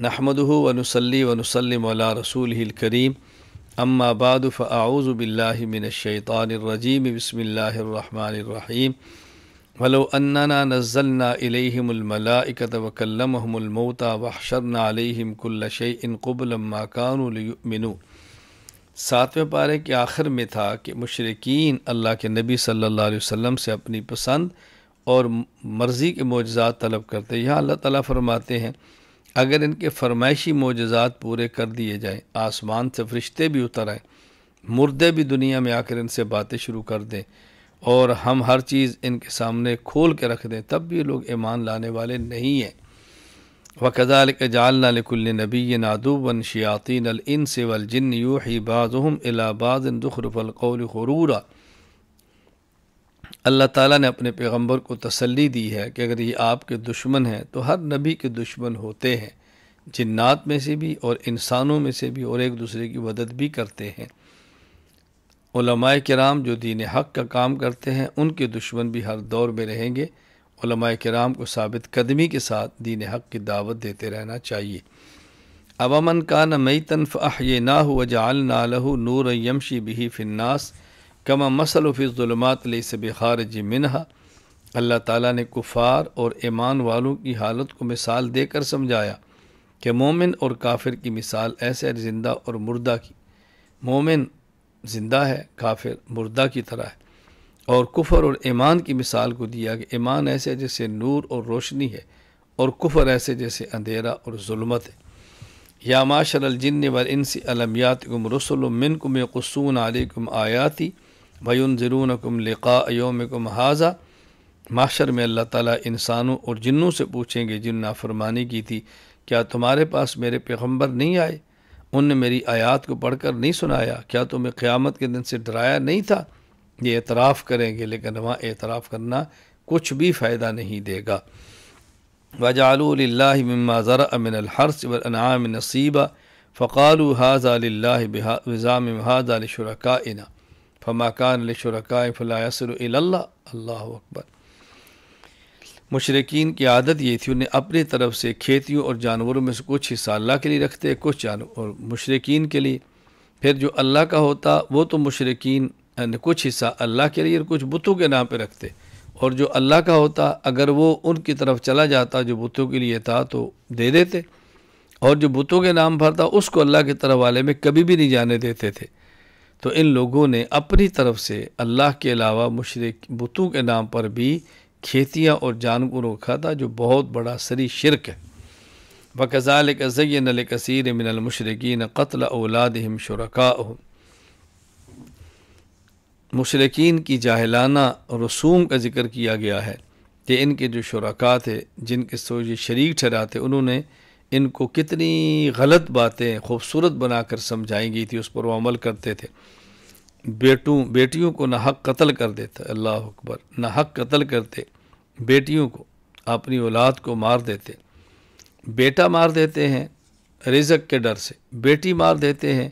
ونسلی ونسلم اما بعد فاعوذ باللہ من الشیطان الرجیم بسم اللہ الرحمن الرحیم ولو اننا نزلنا الیہم الملائکۃ وکلمہم الموتی وحشرنا علیہم ما کانوا من ساتویں پارے کے آخر میں تھا کہ مشرقین اللہ کے نبی صلی اللہ علیہ وسلم سے اپنی پسند اور مرضی کے معجزات طلب ہیں یہاں اللہ تعالیٰ فرماتے ہیں اگر ان کے فرمائشی معجزات پورے کر دیے جائیں آسمان سے فرشتے بھی اتر آئیں مردے بھی دنیا میں آ کر ان سے باتیں شروع کر دیں اور ہم ہر چیز ان کے سامنے کھول کے رکھ دیں تب بھی لوگ ایمان لانے والے نہیں ہیں وقزا القجالک الُ النبی نادو وََ شیاطین الاً سے وجن یو ہی بازم الہآباد دخر فلقول اللہ تعالیٰ نے اپنے پیغمبر کو تسلی دی ہے کہ اگر یہ آپ کے دشمن ہیں تو ہر نبی کے دشمن ہوتے ہیں جنات میں سے بھی اور انسانوں میں سے بھی اور ایک دوسرے کی مدد بھی کرتے ہیں علماء کرام جو دین حق کا کام کرتے ہیں ان کے دشمن بھی ہر دور میں رہیں گے علماء کرام کو ثابت قدمی کے ساتھ دین حق کی دعوت دیتے رہنا چاہیے عوامن کا نہ مئی تنفاہ یہ نہ ہو نہ لہو نور یمشی بہی فناس کما مسل فی ظلمات علیہ سب خارج منہا اللہ تعالیٰ نے کفار اور ایمان والوں کی حالت کو مثال دے کر سمجھایا کہ مومن اور کافر کی مثال ایسے زندہ اور مردہ کی مومن زندہ ہے کافر مردہ کی طرح ہے اور کفر اور ایمان کی مثال کو دیا کہ ایمان ایسے جیسے نور اور روشنی ہے اور کفر ایسے جیسے اندھیرا اور ظلمت ہے یا معاشر الجن والانس نے علمیات کم رسول و کم قصون علیکم آیاتی بعن ضرون لقاء کم حاضہ معاشر میں اللہ تعالیٰ انسانوں اور جنوں سے پوچھیں گے جن نافرمانی کی تھی کیا تمہارے پاس میرے پیغمبر نہیں آئے ان نے میری آیات کو پڑھ کر نہیں سنایا کیا تمہیں قیامت کے دن سے ڈرایا نہیں تھا یہ اعتراف کریں گے لیکن وہاں اعتراف کرنا کچھ بھی فائدہ نہیں دے گا وجال اللہ مما ذرا امن و انعام نصیبہ فقال الحاض علیہ وضام حاض علی شرکا فماکان لشرکائے فلا یسر اللہ اللہ اکبر مشرقین کی عادت یہ تھی انہیں اپنی طرف سے کھیتیوں اور جانوروں میں سے کچھ حصہ اللہ کے لیے رکھتے کچھ جانور مشرقین کے لیے پھر جو اللہ کا ہوتا وہ تو مشرقین کچھ حصہ اللہ کے لیے اور کچھ بتوں کے نام پہ رکھتے اور جو اللہ کا ہوتا اگر وہ ان کی طرف چلا جاتا جو بتوں کے لیے تھا تو دے دیتے اور جو بتوں کے نام بھرتا اس کو اللہ کے طرف والے میں کبھی بھی نہیں جانے دیتے تھے تو ان لوگوں نے اپنی طرف سے اللہ کے علاوہ مشرق بتوں کے نام پر بھی کھیتیاں اور جانوروں کھا تھا جو بہت بڑا سری شرک ہے بکزال زین الکثیر من المشرقین قتل اولادہم شرکا مشرقین کی جاہلانہ رسوم کا ذکر کیا گیا ہے کہ ان کے جو شرکا تھے جن کے یہ شریک ٹھہراتے انہوں نے ان کو کتنی غلط باتیں خوبصورت بنا کر سمجھائیں گی تھی اس پر وہ عمل کرتے تھے بیٹوں بیٹیوں کو نہ حق قتل کر دیتے اللہ اکبر نہ حق قتل کرتے بیٹیوں کو اپنی اولاد کو مار دیتے بیٹا مار دیتے ہیں رزق کے ڈر سے بیٹی مار دیتے ہیں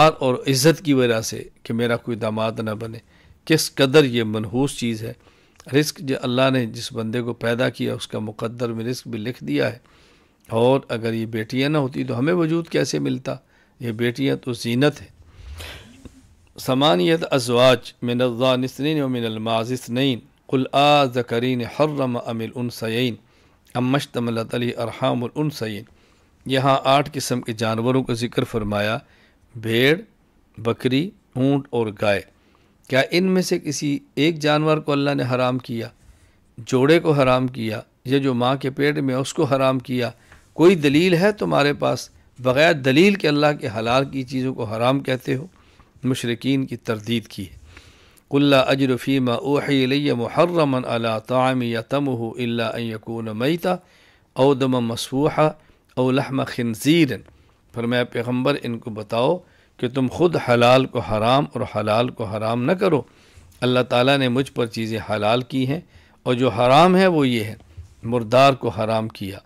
آر اور عزت کی وجہ سے کہ میرا کوئی داماد نہ بنے کس قدر یہ منحوس چیز ہے رزق جو اللہ نے جس بندے کو پیدا کیا اس کا مقدر میں رزق بھی لکھ دیا ہے اور اگر یہ بیٹیاں نہ ہوتی تو ہمیں وجود کیسے ملتا یہ بیٹیاں تو زینت ہیں سمانیت ازواج من الظانسنین و من قل آ ذکرین حرم ام الانسین ام مشتملت علی ارحام الانسین یہاں آٹھ قسم کے جانوروں کا ذکر فرمایا بھیڑ بکری اونٹ اور گائے کیا ان میں سے کسی ایک جانور کو اللہ نے حرام کیا جوڑے کو حرام کیا یہ جو ماں کے پیٹ میں اس کو حرام کیا کوئی دلیل ہے تمہارے پاس بغیر دلیل کے اللہ کے حلال کی چیزوں کو حرام کہتے ہو مشرقین کی تردید کی ہے کلّہ اجرفیمہ علیہ محرم اللہ تم ہو اللہ یقون میتا او مصوحہ خنزیر خنزیرن میں پیغمبر ان کو بتاؤ کہ تم خود حلال کو حرام اور حلال کو حرام نہ کرو اللہ تعالیٰ نے مجھ پر چیزیں حلال کی ہیں اور جو حرام ہے وہ یہ ہے مردار کو حرام کیا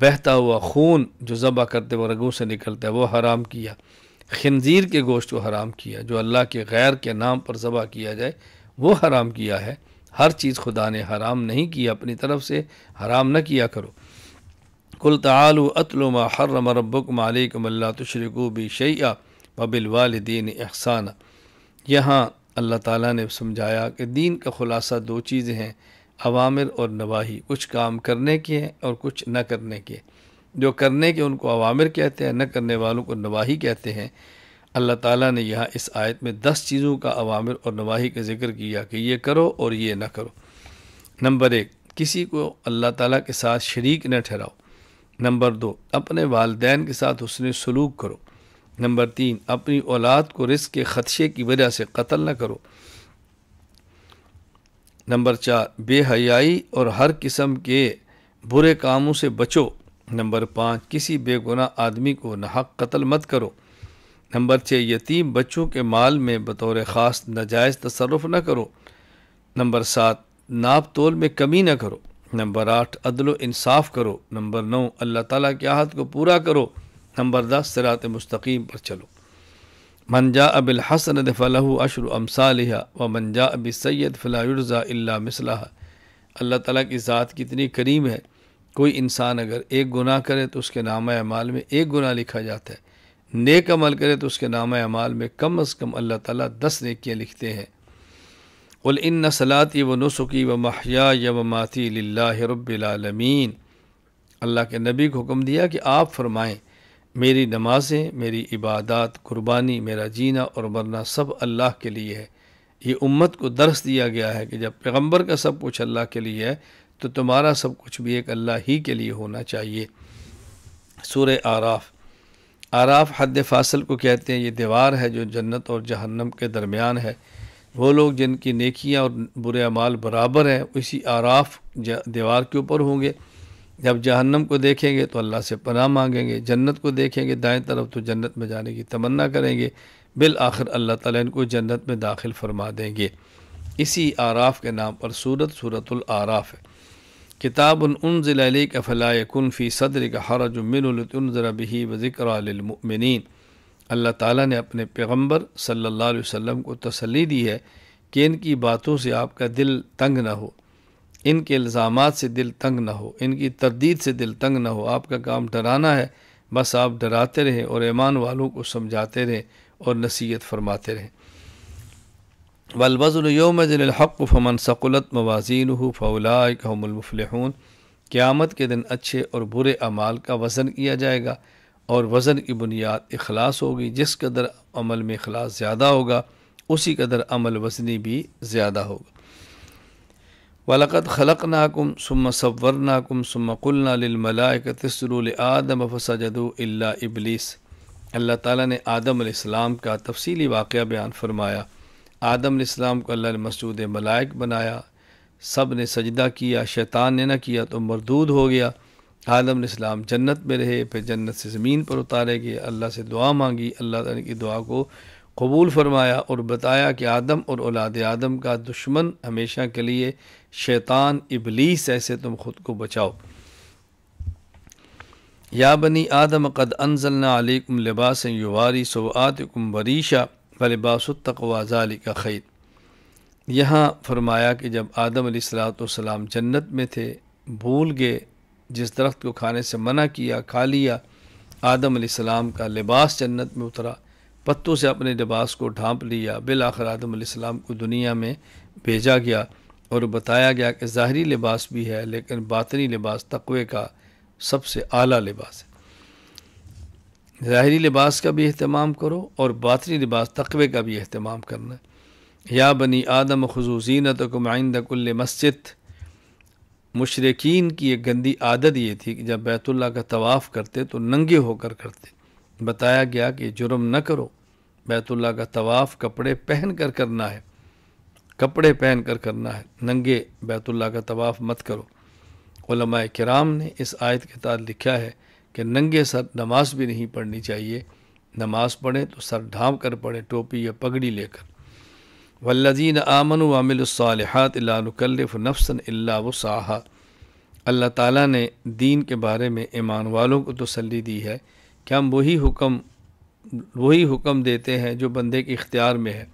بہتا ہوا خون جو ذبح کرتے وہ رگوں سے نکلتا ہے وہ حرام کیا خنزیر کے گوشت کو حرام کیا جو اللہ کے غیر کے نام پر ذبح کیا جائے وہ حرام کیا ہے ہر چیز خدا نے حرام نہیں کیا اپنی طرف سے حرام نہ کیا کرو کل ما حرم ربکم علیکم اللہ تشرکو بھی شیعہ و والدین احسانہ یہاں اللہ تعالیٰ نے سمجھایا کہ دین کا خلاصہ دو چیزیں ہیں عوامر اور نواہی کچھ کام کرنے کے ہیں اور کچھ نہ کرنے کے جو کرنے کے ان کو عوامر کہتے ہیں نہ کرنے والوں کو نواہی کہتے ہیں اللہ تعالیٰ نے یہاں اس آیت میں دس چیزوں کا عوامر اور نواحی کا ذکر کیا کہ یہ کرو اور یہ نہ کرو نمبر ایک کسی کو اللہ تعالیٰ کے ساتھ شریک نہ ٹھہراؤ نمبر دو اپنے والدین کے ساتھ حسن سلوک کرو نمبر تین اپنی اولاد کو رزق کے خدشے کی وجہ سے قتل نہ کرو نمبر چار بے حیائی اور ہر قسم کے برے کاموں سے بچو نمبر پانچ کسی بے گناہ آدمی کو ناحق قتل مت کرو نمبر چھ یتیم بچوں کے مال میں بطور خاص نجائز تصرف نہ کرو نمبر سات ناپ تول میں کمی نہ کرو نمبر آٹھ عدل و انصاف کرو نمبر نو اللہ تعالیٰ کے عہد کو پورا کرو نمبر دس صراط مستقیم پر چلو من جاء الحسن فلاح و امسالحہ و من جاء اب سید یرزا اللہ مصلاح اللہ تعالیٰ کی ذات کتنی کریم ہے کوئی انسان اگر ایک گناہ کرے تو اس کے نامہ اعمال میں ایک گناہ لکھا جاتا ہے نیک عمل کرے تو اس کے نامہ اعمال میں کم از کم اللہ تعالیٰ دس نیکیاں لکھتے ہیں قل ان نسلاتی و نسخی و محیا یا و ماتی لہ رب العالمین اللہ کے نبی کو حکم دیا کہ آپ فرمائیں میری نمازیں میری عبادات قربانی میرا جینا اور مرنا سب اللہ کے لیے ہے یہ امت کو درس دیا گیا ہے کہ جب پیغمبر کا سب کچھ اللہ کے لیے ہے تو تمہارا سب کچھ بھی ایک اللہ ہی کے لیے ہونا چاہیے سورہ آراف آراف حد فاصل کو کہتے ہیں یہ دیوار ہے جو جنت اور جہنم کے درمیان ہے وہ لوگ جن کی نیکیاں اور برے اعمال برابر ہیں اسی آراف دیوار کے اوپر ہوں گے جب جہنم کو دیکھیں گے تو اللہ سے پناہ مانگیں گے جنت کو دیکھیں گے دائیں طرف تو جنت میں جانے کی تمنا کریں گے بالآخر اللہ تعالیٰ ان کو جنت میں داخل فرما دیں گے اسی آراف کے نام پر صورت صورت العراف ہے کتاب ان ضلع علی کا فلاح کنفی صدر کا حراج جمن الطن ضربی و ذکر عال اللہ تعالیٰ نے اپنے پیغمبر صلی اللہ علیہ وسلم کو تسلی دی ہے کہ ان کی باتوں سے آپ کا دل تنگ نہ ہو ان کے الزامات سے دل تنگ نہ ہو ان کی تردید سے دل تنگ نہ ہو آپ کا کام ڈرانا ہے بس آپ ڈراتے رہیں اور ایمان والوں کو سمجھاتے رہیں اور نصیحت فرماتے رہیں بلوزن یوم ذل الحق فمن ثقلت موازین ہو فولا قوم المفلحون قیامت کے دن اچھے اور برے اعمال کا وزن کیا جائے گا اور وزن کی بنیاد اخلاص ہوگی جس قدر عمل میں اخلاص زیادہ ہوگا اسی قدر عمل وزنی بھی زیادہ ہوگا ولقد خلق ناکم سم صور ناکم سم قلنا الملائك تسرالآم فسا جدو اللہ ابلیس اللہ تعالیٰ نے آدم علیہ السلام کا تفصیلی واقعہ بیان فرمایا آدم علیہ السلام کو اللہ نے مسجود ملائق بنایا سب نے سجدہ کیا شیطان نے نہ کیا تو مردود ہو گیا آدم علیہ السلام جنت میں رہے پھر جنت سے زمین پر اتارے گئے اللہ سے دعا مانگی اللہ تعالیٰ کی دعا کو قبول فرمایا اور بتایا کہ آدم اور اولاد آدم کا دشمن ہمیشہ کے لیے شیطان ابلیس ایسے تم خود کو بچاؤ یا بنی آدم قد انزلنا علیکم لباس یواری سوآتکم قمبریشہ فلباس التقوی ذالک خیر یہاں فرمایا کہ جب آدم علیہ السلات والسلام السلام جنت میں تھے بھول گئے جس درخت کو کھانے سے منع کیا کھا لیا آدم علیہ السلام کا لباس جنت میں اترا پتوں سے اپنے لباس کو ڈھانپ لیا بالآخر آدم علیہ السلام کو دنیا میں بھیجا گیا اور بتایا گیا کہ ظاہری لباس بھی ہے لیکن باطنی لباس تقوی کا سب سے اعلیٰ لباس ہے ظاہری لباس کا بھی اہتمام کرو اور باطنی لباس تقوی کا بھی اہتمام کرنا یا بنی آدم زینت کو معند کل مسجد مشرقین کی ایک گندی عادت یہ تھی کہ جب بیت اللہ کا طواف کرتے تو ننگے ہو کر کرتے بتایا گیا کہ جرم نہ کرو بیت اللہ کا طواف کپڑے پہن کر کرنا ہے کپڑے پہن کر کرنا ہے ننگے بیت اللہ کا طواف مت کرو علماء کرام نے اس آیت کے تعلق لکھا ہے کہ ننگے سر نماز بھی نہیں پڑھنی چاہیے نماز پڑھیں تو سر ڈھانپ کر پڑھیں ٹوپی یا پگڑی لے کر والذین آمن و عامل الصالحات اللہ نکلف نفسن اللہ و اللہ تعالیٰ نے دین کے بارے میں ایمان والوں کو تسلی دی ہے کہ ہم وہی حکم وہی حکم دیتے ہیں جو بندے کے اختیار میں ہے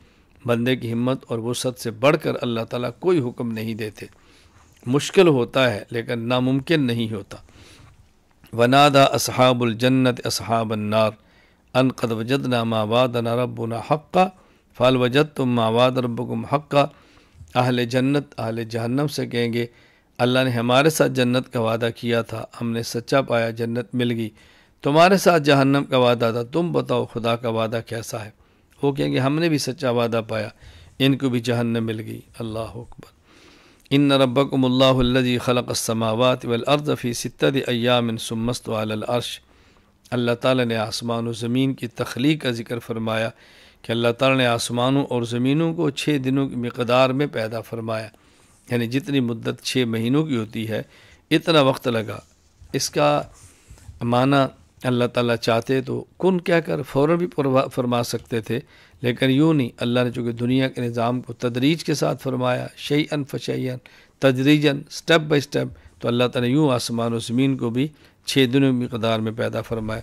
بندے کی ہمت اور وسط سے بڑھ کر اللہ تعالیٰ کوئی حکم نہیں دیتے مشکل ہوتا ہے لیکن ناممکن نہیں ہوتا اصحاب الجنت اصحاب النار ان قد وجد نا ماواد ناربنا حقہ فال وجد تم ماواد رب ربکم حقہ اہل جنت اہل جہنم سے کہیں گے اللہ نے ہمارے ساتھ جنت کا وعدہ کیا تھا ہم نے سچا پایا جنت مل گئی تمہارے ساتھ جہنم کا وعدہ تھا تم بتاؤ خدا کا وعدہ کیسا ہے وہ کہیں گے ہم نے بھی سچا وعدہ پایا ان کو بھی جہنم مل گئی اللہ اکبر ان ربکم اللہ الذي خلق السماوات والارض في ولارض ايام ثم استوى على العرش اللہ تعالی نے آسمان و زمین کی تخلیق کا ذکر فرمایا کہ اللہ تعالی نے آسمانوں اور زمینوں کو چھ دنوں کی مقدار میں پیدا فرمایا یعنی جتنی مدت چھ مہینوں کی ہوتی ہے اتنا وقت لگا اس کا معنی اللہ تعالیٰ چاہتے تو کن کیا کر فوراً بھی فرما سکتے تھے لیکن یوں نہیں اللہ نے چونکہ دنیا کے نظام کو تدریج کے ساتھ فرمایا شعی الف تدریجن سٹیپ بائی سٹیپ تو اللہ تعالیٰ یوں آسمان و زمین کو بھی چھ دنوں کی مقدار میں پیدا فرمایا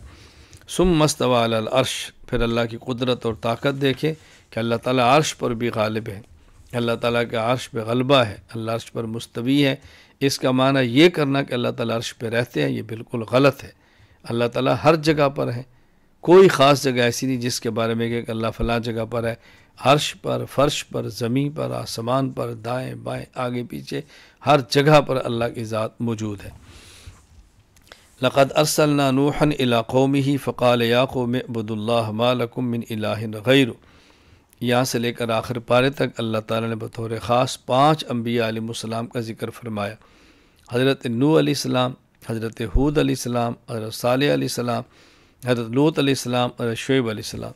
سم مستوا العرش پھر اللہ کی قدرت اور طاقت دیکھیں کہ اللہ تعالیٰ عرش پر بھی غالب ہے اللہ تعالیٰ کے عرش پہ غلبہ ہے اللہ عرش پر مستوی ہے اس کا معنی یہ کرنا کہ اللہ تعالیٰ عرش پہ رہتے ہیں یہ بالکل غلط ہے اللہ تعالیٰ ہر جگہ پر ہے کوئی خاص جگہ ایسی نہیں جس کے بارے میں کہ اللہ فلاں جگہ پر ہے عرش پر فرش پر زمین پر آسمان پر دائیں بائیں آگے پیچھے ہر جگہ پر اللہ کی ذات موجود ہے لقد ارسلنا نوحا الى قومه فقال يا قوم اعبدوا الله ما لكم من اله غيره یہاں سے لے کر آخر پارے تک اللہ تعالیٰ نے بطور خاص پانچ انبیاء علیہ السلام کا ذکر فرمایا حضرت نو علیہ السلام حضرت حود علیہ السلام حضرت صالح علیہ السلام حضرت لوت علیہ السلام اور شعیب علیہ السلام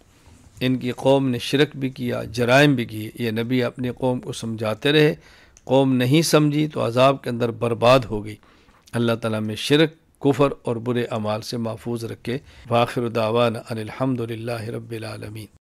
ان کی قوم نے شرک بھی کیا جرائم بھی کیے یہ نبی اپنی قوم کو سمجھاتے رہے قوم نہیں سمجھی تو عذاب کے اندر برباد ہو گئی اللہ تعالیٰ میں شرک کفر اور برے اعمال سے محفوظ رکھے باخر دعوان الحمد للہ رب العالمین